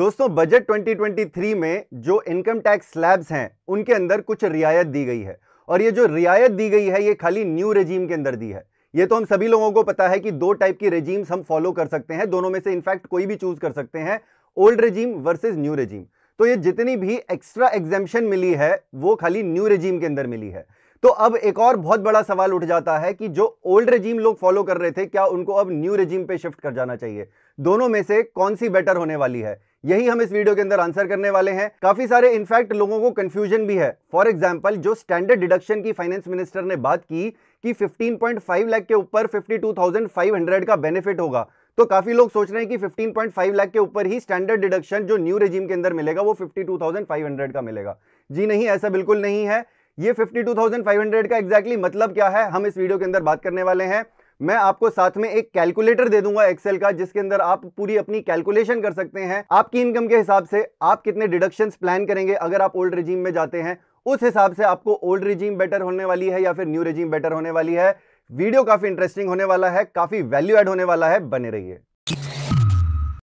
दोस्तों बजट 2023 में जो इनकम टैक्स स्लैब्स हैं उनके अंदर कुछ रियायत दी गई है और ये जो रियायत दी गई है ये खाली न्यू रेजीम के अंदर दी है ये तो हम सभी लोगों को पता है कि दो टाइप की रेजीम्स हम फॉलो कर सकते हैं दोनों में से इनफैक्ट कोई भी चूज कर सकते हैं old regime versus new regime तो ये जितनी भी एक्स्ट्रा एग्जेम्पन मिली है वो खाली न्यू रेजीम के अंदर मिली है तो अब एक और बहुत बड़ा सवाल उठ जाता है कि जो ओल्ड रेजीम लोग फॉलो कर रहे थे क्या उनको अब न्यू रेजीम पे शिफ्ट कर जाना चाहिए दोनों में से कौन सी बेटर होने वाली है यही हम इस वीडियो के अंदर आंसर करने वाले हैं काफी सारे इनफैक्ट लोगों को कंफ्यूजन भी है फॉर एग्जाम्पल जो स्टैंडर्ड डिडक्शन की फाइनेंस मिनिस्टर ने बात की कि 15.5 लाख के ऊपर 52,500 का बेनिफिट होगा तो काफी लोग सोच रहे हैं कि 15.5 लाख के ऊपर ही स्टैंडर्ड डिडक्शन जो न्यू रेजिम के अंदर मिलेगा वो 52,500 का मिलेगा जी नहीं ऐसा बिल्कुल नहीं है ये 52,500 का एग्जैक्टली exactly मतलब क्या है हम इस वीडियो के अंदर बात करने वाले हैं मैं आपको साथ में एक कैलकुलेटर दे दूंगा एक्सेल का जिसके अंदर आप पूरी अपनी कैलकुलेशन कर सकते हैं आपकी इनकम के हिसाब से आप कितने डिडक्शंस प्लान करेंगे अगर आप ओल्ड रिजीम में जाते हैं उस हिसाब से आपको ओल्ड रिजीम बेटर होने वाली है या फिर न्यू रिजीम बेटर होने वाली है वीडियो काफी इंटरेस्टिंग होने वाला है काफी वैल्यू एड होने वाला है बने रही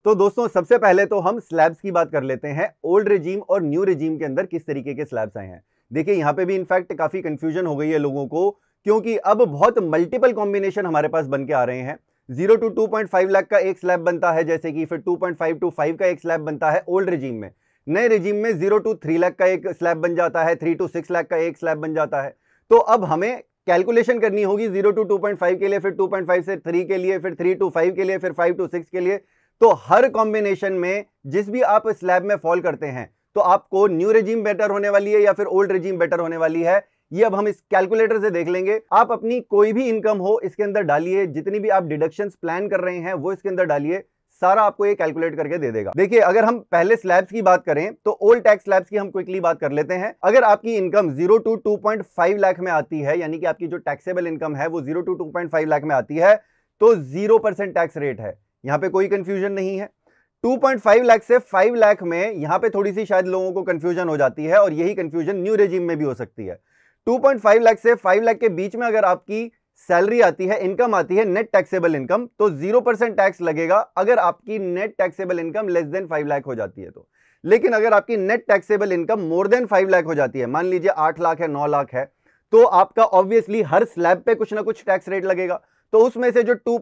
तो दोस्तों सबसे पहले तो हम स्लैब्स की बात कर लेते हैं ओल्ड रिजीम और न्यू रिजीम के अंदर किस तरीके के स्लैब्स आए हैं देखिए यहाँ पे भी इनफैक्ट काफी कंफ्यूजन हो गई है लोगों को क्योंकि अब बहुत मल्टीपल कॉम्बिनेशन हमारे पास बन के आ रहे हैं zero to two point five lakh का एक स्लैब बनता है जैसे कि फिर two point five to five का एक स्लैब बनता है ओल्ड रिजीम में नए रिजीम में जीरो टू थ्री लाख का एक स्लैब बन जाता है थ्री टू सिक्स लाख का एक स्लैब बन जाता है तो अब हमें कैलकुलेशन करनी होगी zero to two point five के लिए फिर टू पॉइंट फाइव से थ्री के लिए फिर थ्री टू फाइव के लिए फिर फाइव टू सिक्स के लिए तो हर कॉम्बिनेशन में जिस भी आप स्लैब में फॉल करते हैं तो आपको न्यू रिजीम बेटर होने वाली है या फिर ओल्ड रिजीम बेटर होने वाली है ये अब हम इस कैलकुलेटर से देख लेंगे आप अपनी कोई भी इनकम हो इसके अंदर डालिए जितनी भी आप डिडक्शन प्लान कर रहे हैं वो इसके अंदर डालिए सारा आपको ये कैलकुलेट करके दे देगा देखिए अगर हम पहले स्लैब्स की बात करें तो ओल्ड टैक्स स्लैब्स की हम क्विकली बात कर लेते हैं अगर आपकी इनकम जीरो टू 2.5 लाख में आती है यानी कि आपकी जो टैक्सेबल इनकम है वो zero to two point five lakh में आती है तो जीरो परसेंट टैक्स रेट है यहां पे कोई कंफ्यूजन नहीं है 2.5 लाख से 5 लाख में यहां पे थोड़ी सी शायद लोगों को कंफ्यूजन हो जाती है और यही कंफ्यूजन न्यू रेजिम में भी हो सकती है 2.5 लाख से 5 लाख के बीच में अगर आपकी सैलरी आती है इनकम आती है नेट टैक्सेबल इनकम तो जीरो परसेंट टैक्स लगेगा अगर आपकी net taxable income less than five lakh हो जाती है तो लेकिन अगर आपकी net taxable income more than five lakh हो जाती है मान लीजिए आठ लाख है नौ लाख है तो आपका ऑब्वियसली हर स्लैब पे कुछ ना कुछ टैक्स रेट लगेगा तो उसमें से जो टू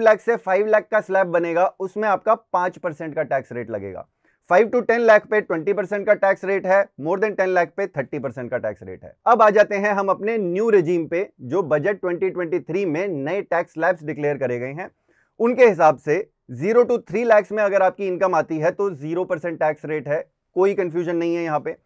लाख से फाइव लाख का स्लैब बनेगा उसमें आपका पांच परसेंट का टैक्स रेट लगेगा 5 टू 10 लाख पे ट्वेंटी परसेंट का टैक्स रेट है मोर देन टेन लाख पे थर्टी परसेंट का टैक्स रेट है अब आ जाते हैं हम अपने न्यू रेजीम पे जो बजट 2023 में नए टैक्स स्लैब्स डिक्लेयर करे गए हैं उनके हिसाब से जीरो टू थ्री लैक्स में अगर आपकी इनकम आती है तो जीरो परसेंट टैक्स रेट है कोई कंफ्यूजन नहीं है यहाँ पे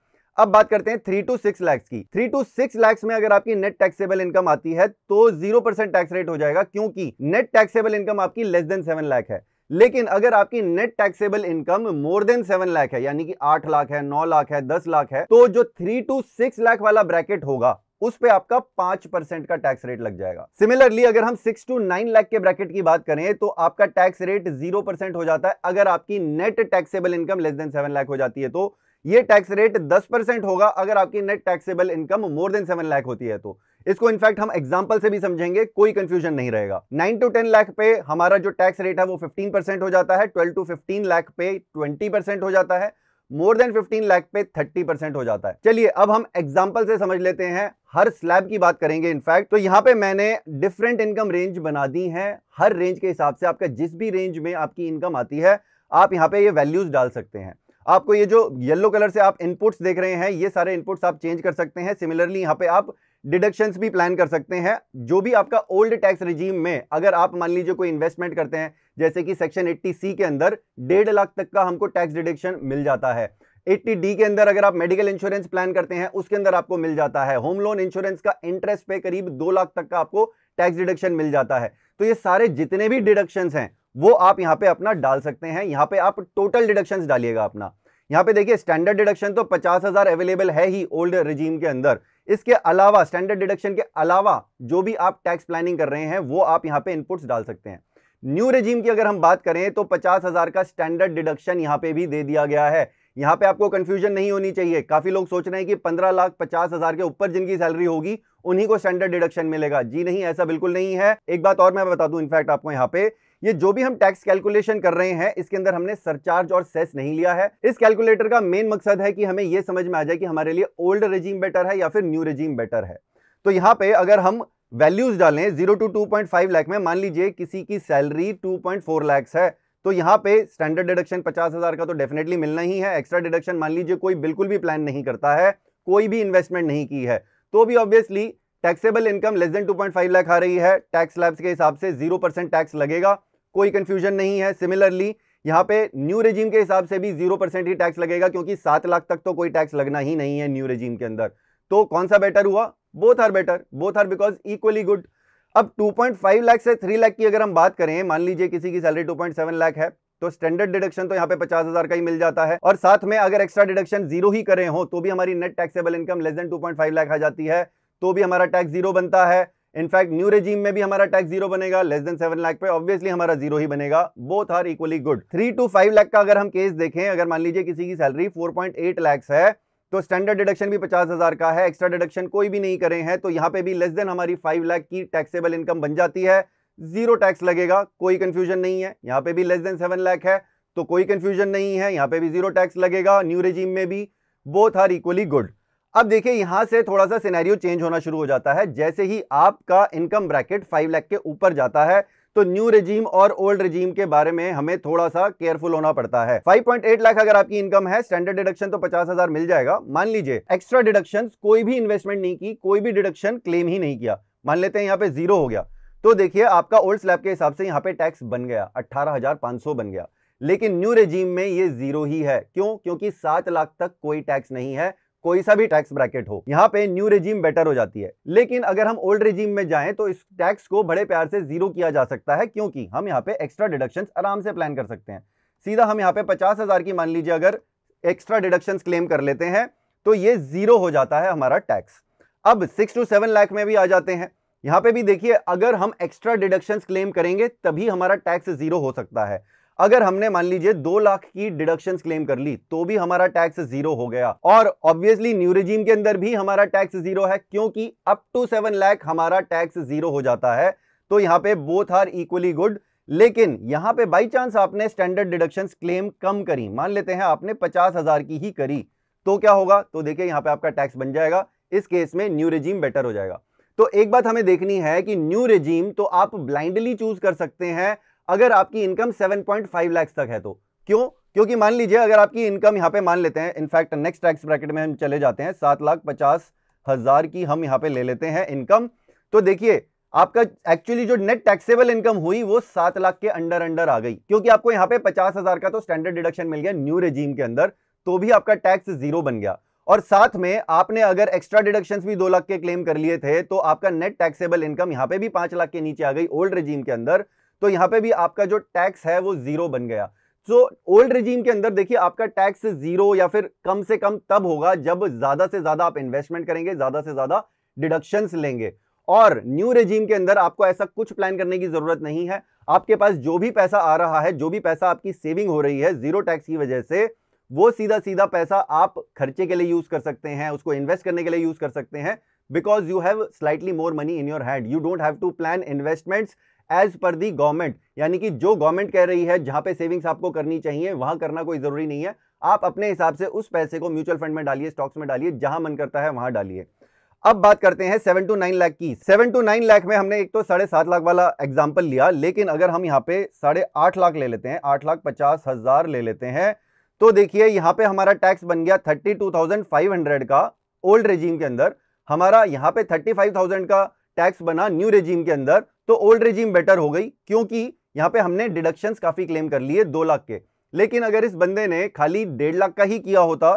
अब बात करते हैं थ्री टू सिक्स लैक्स की थ्री टू सिक्स लैक्स में अगर आपकी नेट टैक्सेबल इनकम आती है तो जीरो परसेंट टैक्स रेट हो जाएगा क्योंकि नेट टैक्सेबल इनकम आपकी लेस देन सेवन लाख है लेकिन अगर आपकी net taxable income more than seven lakh है यानी कि आठ लाख है नौ लाख है दस लाख है तो जो थ्री टू सिक्स लाख वाला ब्रैकेट होगा उस पे आपका पांच परसेंट का टैक्स रेट लग जाएगा सिमिलरली अगर हम सिक्स टू नाइन लाख के ब्रैकेट की बात करें तो आपका टैक्स रेट जीरो परसेंट हो जाता है अगर आपकी net taxable income less than seven lakh हो जाती है तो ये टैक्स रेट दस परसेंट होगा अगर आपकी net taxable income more than seven lakh होती है तो इसको इनफैक्ट हम एग्जाम्पल से भी समझेंगे कोई कंफ्यूजन नहीं रहेगा नाइन टू टेन लाख पे हमारा जो टैक्स रेट है वो फिफ्टीन परसेंट हो जाता है ट्वेल्व टू फिफ्टीन लाख पे ट्वेंटी परसेंट हो जाता है मोर देन फिफ्टीन लाख पे थर्टी परसेंट हो जाता है चलिए अब हम एग्जाम्पल से समझ लेते हैं हर स्लैब की बात करेंगे इनफैक्ट तो यहाँ पे मैंने डिफरेंट इनकम रेंज बना दी है हर रेंज के हिसाब से आपका जिस भी रेंज में आपकी इनकम आती है आप यहाँ पे ये वैल्यूज डाल सकते हैं आपको ये जो येलो कलर से आप इनपुट्स देख रहे हैं ये सारे इनपुट्स आप चेंज कर सकते हैं सिमिलरली यहाँ पे आप डिडक्शंस भी प्लान कर सकते हैं जो भी आपका ओल्ड टैक्स रिजीम में अगर आप मान लीजिए कोई इन्वेस्टमेंट करते हैं जैसे कि सेक्शन 80 सी के अंदर डेढ़ लाख तक का हमको टैक्स डिडक्शन मिल जाता है 80 डी के अंदर अगर आप मेडिकल इंश्योरेंस प्लान करते हैं उसके अंदर आपको मिल जाता है होम लोन इंश्योरेंस का इंटरेस्ट पे करीब दो लाख तक का आपको टैक्स डिडक्शन मिल जाता है तो ये सारे जितने भी डिडक्शन हैं वो आप यहाँ पे अपना डाल सकते हैं यहाँ पे आप टोटल डिडक्शन डालिएगा अपना यहाँ पे देखिए स्टैंडर्ड डिडक्शन तो पचास हजार अवेलेबल है ही ओल्ड रिजीम के अंदर इसके अलावा स्टैंडर्ड डिडक्शन के अलावा जो भी आप टैक्स प्लानिंग कर रहे हैं वो आप यहाँ पे इनपुट्स डाल सकते हैं न्यू रेजीम की अगर हम बात करें तो पचास हजार का स्टैंडर्ड डिडक्शन यहाँ पे भी दे दिया गया है यहाँ पे आपको कंफ्यूजन नहीं होनी चाहिए काफी लोग सोच रहे हैं कि पंद्रह लाख पचास हजार के ऊपर जिनकी सैलरी होगी उन्हीं को स्टैंडर्ड डिडक्शन मिलेगा जी नहीं ऐसा बिल्कुल नहीं है एक बात और मैं बता दूं इनफैक्ट आपको यहाँ पे ये जो भी हम टैक्स कैलकुलेशन कर रहे हैं इसके अंदर हमने सरचार्ज और सेस नहीं लिया है इस कैलकुलेटर का मेन मकसद है कि हमें यह समझ में आ जाए कि हमारे लिए ओल्ड रेजीम बेटर है या फिर न्यू रेजीम बेटर है तो यहां पे अगर हम वैल्यूज डालें zero to two point five lakh में मान लीजिए किसी की salary two point four lakhs है तो यहाँ पे स्टैंडर्ड डिडक्शन पचास हजार का तो डेफिनेटली मिलना ही है एक्स्ट्रा डिडक्शन मान लीजिए कोई बिल्कुल भी प्लान नहीं करता है कोई भी इन्वेस्टमेंट नहीं की है तो भी obviously taxable income less than 2.5 lakh आ रही है टैक्स लैब्स के हिसाब से जीरो परसेंट टैक्स लगेगा कोई कंफ्यूजन नहीं है सिमिलरली यहाँ पे न्यू रेजीम के हिसाब से भी जीरो परसेंट ही टैक्स लगेगा क्योंकि सात लाख तक तो कोई टैक्स लगना ही नहीं है न्यू रेजीम के अंदर तो कौन सा बेटर हुआ both are better both are because equally good अब 2.5 लाख से 3 लाख की अगर हम बात करें मान लीजिए किसी की सैलरी 2.7 लाख है तो स्टैंडर्ड डिडक्शन तो यहाँ पे पचास हजार का ही मिल जाता है और साथ में अगर एक्स्ट्रा डिडक्शन जीरो ही करें हो तो भी हमारी net taxable income less than 2.5 lakh आ जाती है तो भी हमारा टैक्स जीरो बनता है इनफैक्ट न्यू रेजीम में भी हमारा टैक्स जीरो बनेगा लेस देन सेवन लाख पे ऑब्वियसली हमारा जीरो ही बनेगा both are equally good three to five lakh का अगर हम केस देखें अगर मान लीजिए किसी की salary four point eight lakhs है तो स्टैंडर्ड डिडक्शन भी पचास हज़ार का है एक्स्ट्रा डिडक्शन कोई भी नहीं करें हैं तो यहाँ पे भी लेस देन हमारी फाइव लाख की टैक्सेबल इनकम बन जाती है जीरो टैक्स लगेगा कोई कंफ्यूजन नहीं है यहाँ पे भी लेस देन सेवन लाख है तो कोई कंफ्यूजन नहीं है यहाँ पे भी जीरो टैक्स लगेगा न्यू रेजीम में भी बोथ आर इक्वली गुड अब देखिए यहां से थोड़ा सा सिनेरियो चेंज होना शुरू हो जाता है जैसे ही आपका इनकम ब्रैकेट फाइव लाख के ऊपर जाता है तो न्यू रेजीम और ओल्ड रिजीम के बारे में हमें थोड़ा सा केयरफुल होना पड़ता है 5.8 लाख अगर आपकी इनकम है स्टैंडर्ड डिडक्शन तो 50,000 मिल जाएगा मान लीजिए एक्स्ट्रा डिडक्शन कोई भी इन्वेस्टमेंट नहीं की कोई भी डिडक्शन क्लेम ही नहीं किया मान लेते हैं यहां पे जीरो हो गया तो देखिए आपका ओल्ड स्लैब के हिसाब से यहां पर टैक्स बन गया अट्ठारह बन गया लेकिन न्यू रेजीम में ये जीरो ही है क्यों क्योंकि सात लाख तक कोई टैक्स नहीं है कोई सा भी टैक्स ब्रैकेट हो यहाँ पे न्यू रेजीम बेटर हो जाती है लेकिन अगर हम ओल्ड रेजीम में जाएं तो इस टैक्स को बड़े प्यार से जीरो किया जा सकता है क्योंकि हम यहाँ पे एक्स्ट्रा डिडक्शन आराम से प्लान कर सकते हैं सीधा हम यहाँ पे पचास हजार की मान लीजिए अगर एक्स्ट्रा डिडक्शन क्लेम कर लेते हैं तो ये जीरो हो जाता है हमारा टैक्स अब सिक्स टू सेवन लाख में भी आ जाते हैं यहाँ पे भी देखिए अगर हम एक्स्ट्रा डिडक्शंस क्लेम करेंगे तभी हमारा टैक्स जीरो हो सकता है अगर हमने मान लीजिए दो लाख की डिडक्शन क्लेम कर ली तो भी हमारा टैक्स जीरो हो गया और ऑब्वियसली न्यू रिजीम के अंदर भी हमारा टैक्स जीरो है क्योंकि अप टू सेवन लैख हमारा टैक्स जीरो हो जाता है तो यहाँ पे बोथ आर इक्वली गुड लेकिन यहाँ पे बाई चांस आपने स्टैंडर्ड डिडक्शन क्लेम कम करी मान लेते हैं आपने पचास हजार की ही करी तो क्या होगा तो देखिए यहाँ पे आपका टैक्स बन जाएगा इस केस में न्यू रिजीम बेटर हो जाएगा तो एक बात हमें देखनी है कि न्यू रिजीम तो आप ब्लाइंडली चूज कर सकते हैं अगर आपकी इनकम 7.5 लाख तक है तो क्यों क्योंकि मान लीजिए अगर आपकी इनकम यहाँ पे मान लेते हैं इनफैक्ट नेक्स्ट टैक्स ब्रैकेट में हम चले जाते हैं सात लाख पचास हज़ार की हम यहाँ पे ले लेते हैं इनकम तो देखिए आपका एक्चुअली जो नेट टैक्सेबल इनकम हुई वो सात लाख के अंडर अंडर आ गई क्योंकि आपको यहाँ पे पचास हज़ार का तो स्टैंडर्ड डिडक्शन मिल गया न्यू रेजीम के अंदर तो भी आपका टैक्स जीरो बन गया और साथ में आपने अगर एक्स्ट्रा डिडक्शंस भी दो लाख के क्लेम कर लिए थे तो आपका नेट टैक्सेबल इनकम यहाँ पे भी पांच लाख के नीचे आ गई ओल्ड रेजीम के अंदर तो यहां पे भी आपका जो टैक्स है वो जीरो बन गया सो ओल्ड रिजीम के अंदर देखिए आपका टैक्स जीरो या फिर कम से कम तब होगा जब ज्यादा से ज्यादा आप इन्वेस्टमेंट करेंगे ज्यादा से ज्यादा डिडक्शन लेंगे और न्यू रेजीम के अंदर आपको ऐसा कुछ प्लान करने की जरूरत नहीं है आपके पास जो भी पैसा आ रहा है जो भी पैसा आपकी सेविंग हो रही है जीरो टैक्स की वजह से वो सीधा सीधा पैसा आप खर्चे के लिए यूज कर सकते हैं उसको इन्वेस्ट करने के लिए यूज कर सकते हैं because you have slightly more money in your hand you don't have to plan investments as per the government यानी कि जो गवर्नमेंट कह रही है जहां पे सेविंग्स आपको करनी चाहिए वहां करना कोई जरूरी नहीं है आप अपने हिसाब से उस पैसे को म्यूचुअल फंड में डालिए स्टॉक्स में डालिए जहां मन करता है वहां डालिए अब बात करते हैं सेवन टू नाइन लाख की सेवन टू नाइन लाख में हमने एक तो साढ़े सात लाख वाला एग्जाम्पल लिया लेकिन अगर हम यहाँ पे साढ़े आठ लाख ले लेते हैं आठ लाख पचास हजार ले लेते हैं तो देखिए यहाँ पे हमारा टैक्स बन गया thirty two thousand five hundred का ओल्ड रेजीम के अंदर हमारा यहाँ पे थर्टी फाइव थाउजेंड का टैक्स बना न्यू रेजीम के अंदर तो ओल्ड रेजिम बेटर हो गई क्योंकि यहां पे हमने डिडक्शन काफी क्लेम कर लिए दो लाख के लेकिन अगर इस बंदे ने खाली डेढ़ लाख का ही किया होता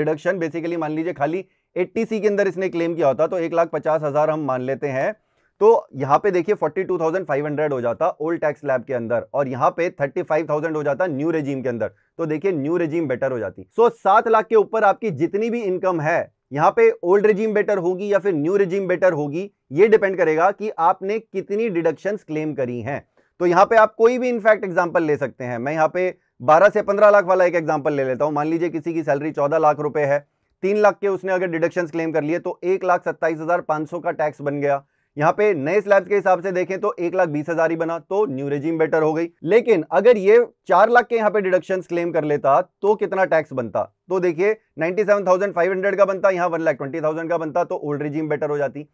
डिडक्शन बेसिकली मान लीजिए खाली एट्टी के अंदर इसने क्लेम किया होता तो एक लाख पचास हज़ार हम मान लेते हैं तो यहां पे देखिए forty two thousand five hundred हो जाता ओल्ड टैक्स लैब के अंदर और यहां पे थर्टी फाइव थाउजेंड हो जाता न्यू रेजीम के अंदर तो देखिए न्यू रेजीम बेटर हो जाती सो so, सात लाख के ऊपर आपकी जितनी भी इनकम है यहाँ पे ओल्ड रिजीम बेटर होगी या फिर न्यू रिजीम बेटर होगी ये डिपेंड करेगा कि आपने कितनी डिडक्शन क्लेम करी हैं तो यहाँ पे आप कोई भी इनफैक्ट एग्जाम्पल ले सकते हैं मैं यहाँ पे 12 से 15 लाख वाला एक एग्जाम्पल ले लेता हूँ मान लीजिए किसी की सैलरी 14 लाख रुपए है तीन लाख के उसने अगर डिडक्शन क्लेम कर लिए तो एक लाख सत्ताईस हजार सौ का टैक्स बन गया यहाँ पे नए स्लैब्स के हिसाब से देखें तो एक लाख बीस हजार ही बना तो न्यू रेजिम बेटर हो गई लेकिन अगर ये चार लाख के यहाँ पे डिडक्शन क्लेम कर लेता तो कितना टैक्स बनता तो देखिए 97,500 का बनता यहाँ वन लाख ट्वेंटी थाउजेंड का बनता तो ओल्ड रेजिम बेटर हो जाती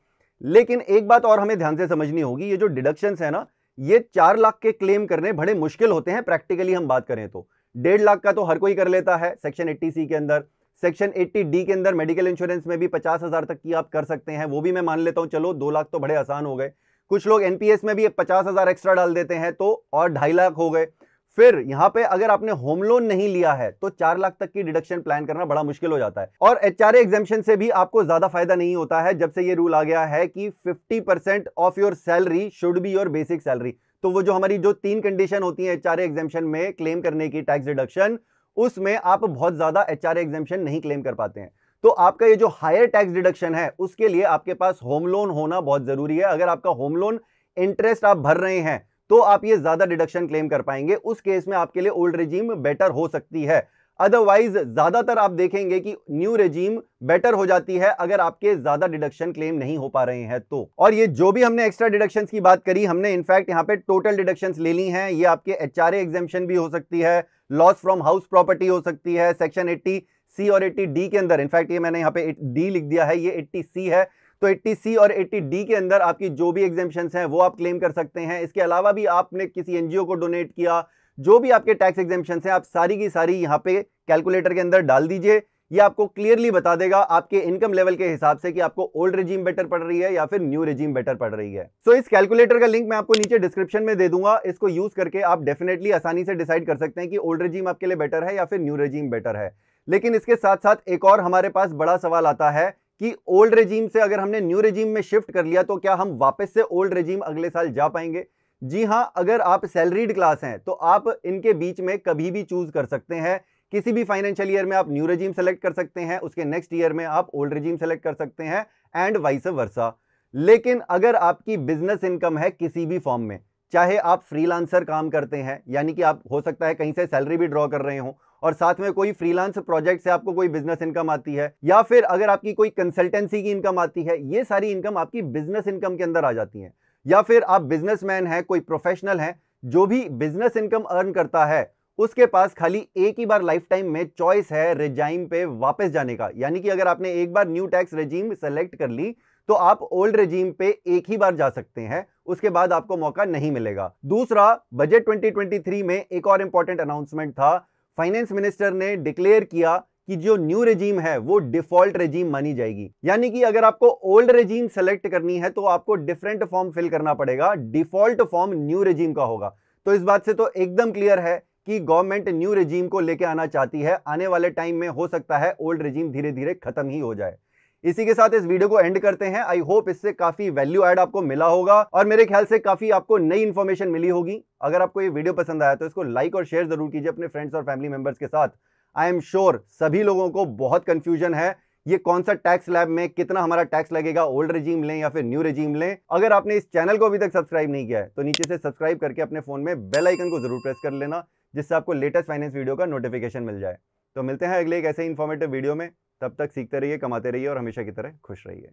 लेकिन एक बात और हमें ध्यान से समझनी होगी ये जो डिडक्शन है ना ये चार लाख के क्लेम करने बड़े मुश्किल होते हैं प्रैक्टिकली हम बात करें तो डेढ़ लाख का तो हर कोई कर लेता है सेक्शन एट्टी सी के अंदर सेक्शन 80 डी के अंदर मेडिकल इंश्योरेंस में भी पचास हज़ार तक की आप कर सकते हैं वो भी मैं मान लेता हूँ चलो दो लाख तो बड़े आसान हो गए कुछ लोग एनपीएस में भी पचास हज़ार एक्स्ट्रा डाल देते हैं तो और ढाई लाख हो गए फिर यहाँ पे अगर आपने होम लोन नहीं लिया है तो चार लाख तक की डिडक्शन प्लान करना बड़ा मुश्किल हो जाता है और एच आर एग्जामेशन से भी आपको ज्यादा फायदा नहीं होता है जब से ये रूल आ गया है कि fifty percent of your salary should be your basic salary तो वो जो हमारी जो तीन कंडीशन होती है एच आर एग्जामेशन में क्लेम करने की टैक्स डिडक्शन उसमें आप बहुत ज़्यादा एच आर एग्जामेशन नहीं क्लेम कर पाते हैं तो आपका ये जो हायर टैक्स डिडक्शन है उसके लिए आपके पास होम लोन होना बहुत ज़रूरी है अगर आपका होम लोन इंटरेस्ट आप भर रहे हैं तो आप ये ज़्यादा डिडक्शन क्लेम कर पाएंगे उस केस में आपके लिए ओल्ड रेजीम बेटर हो सकती है अदरवाइज ज़्यादातर आप देखेंगे कि न्यू रेजीम बेटर हो जाती है अगर आपके ज़्यादा डिडक्शन क्लेम नहीं हो पा रहे हैं तो और ये जो भी हमने एक्स्ट्रा डिडक्शंस की बात करी हमने इनफैक्ट यहाँ पे टोटल डिडक्शंस ले ली हैं ये आपके एच आर भी हो सकती है लॉस फ्रॉम हाउस प्रॉपर्टी हो सकती है सेक्शन 80 सी और 80 डी के अंदर इनफैक्ट ये मैंने यहाँ पे डी लिख दिया है ये 80 सी है तो 80 सी और 80 डी के अंदर आपकी जो भी एग्जेम्पन्स हैं वो आप क्लेम कर सकते हैं इसके अलावा भी आपने किसी एनजीओ को डोनेट किया जो भी आपके टैक्स एग्जेम्पन्स हैं आप सारी की सारी यहाँ पे कैलकुलेटर के अंदर डाल दीजिए ये आपको क्लियरली बता देगा आपके इनकम लेवल के हिसाब से कि आपको ओल्ड रिजीम बेटर पड़ रही है या फिर न्यू रिजीम बेटर पड़ रही है सो so, इस कैलकुलेटर का लिंक मैं आपको नीचे डिस्क्रिप्शन में दे दूंगा इसको यूज करके आप डेफिनेटली आसानी से डिसाइड कर सकते हैं कि ओल्ड रिजीम आपके लिए बेटर है या फिर न्यू रिजीम बेटर है लेकिन इसके साथ साथ एक और हमारे पास बड़ा सवाल आता है कि ओल्ड रेजीम से अगर हमने न्यू रेजीम में शिफ्ट कर लिया तो क्या हम वापस से ओल्ड रेजीम अगले साल जा पाएंगे जी हाँ अगर आप सैलरीड क्लास हैं तो आप इनके बीच में कभी भी चूज कर सकते हैं किसी भी फाइनेंशियल ईयर में आप न्यू रजीम सेलेक्ट कर सकते हैं उसके नेक्स्ट ईयर में आप ओल्ड रजीम सेलेक्ट कर सकते हैं एंड वाइस वर्सा लेकिन अगर आपकी बिजनेस इनकम है किसी भी फॉर्म में चाहे आप फ्रीलांसर काम करते हैं यानी कि आप हो सकता है कहीं से सैलरी भी ड्रॉ कर रहे हो और साथ में कोई फ्रीलांस प्रोजेक्ट से आपको कोई बिजनेस इनकम आती है या फिर अगर आपकी कोई कंसल्टेंसी की इनकम आती है ये सारी इनकम आपकी बिजनेस इनकम के अंदर आ जाती है या फिर आप बिजनेसमैन हैं कोई प्रोफेशनल हैं जो भी बिजनेस इनकम अर्न करता है उसके पास खाली एक ही बार लाइफ टाइम में चॉइस है रेजाइम पे वापस जाने का यानी कि अगर आपने एक बार न्यू टैक्स रेजीम सेलेक्ट कर ली तो आप ओल्ड रेजीम पे एक ही बार जा सकते हैं उसके बाद आपको मौका नहीं मिलेगा दूसरा बजट 2023 में एक और इंपॉर्टेंट अनाउंसमेंट था फाइनेंस मिनिस्टर ने डिक्लेयर किया कि जो न्यू रेजीम है वो डिफॉल्ट रेजीम मानी जाएगी यानी कि अगर आपको ओल्ड रेजीम सेलेक्ट करनी है तो आपको डिफरेंट फॉर्म फिल करना पड़ेगा डिफॉल्ट फॉर्म न्यू रेजीम का होगा तो इस बात से तो एकदम क्लियर है कि गवर्नमेंट न्यू रेजीम को लेकर आना चाहती है आने वाले टाइम में हो सकता है ओल्ड रेजीम धीरे धीरे खत्म ही हो जाए इसी के साथ इस वीडियो को एंड करते हैं आई होप इससे काफी वैल्यू एड आपको मिला होगा और मेरे ख्याल से काफी आपको नई इन्फॉर्मेशन मिली होगी अगर आपको ये वीडियो पसंद आया तो इसको लाइक और शेयर जरूर कीजिए अपने फ्रेंड्स और फैमिली मेंबर्स के साथ आई एम श्योर सभी लोगों को बहुत कंफ्यूजन है ये कौन सा टैक्स लैब में कितना हमारा टैक्स लगेगा ओल्ड रजीम लें या फिर न्यू रजीम लें अगर आपने इस चैनल को अभी तक सब्सक्राइब नहीं किया है तो नीचे से सब्सक्राइब करके अपने फोन में बेल आइकन को जरूर प्रेस कर लेना जिससे आपको लेटेस्ट फाइनेंस वीडियो का नोटिफिकेशन मिल जाए तो मिलते हैं अगले एक ऐसे इन्फॉर्मेटिव वीडियो में तब तक सीखते रहिए कमाते रहिए और हमेशा की तरह खुश रहिए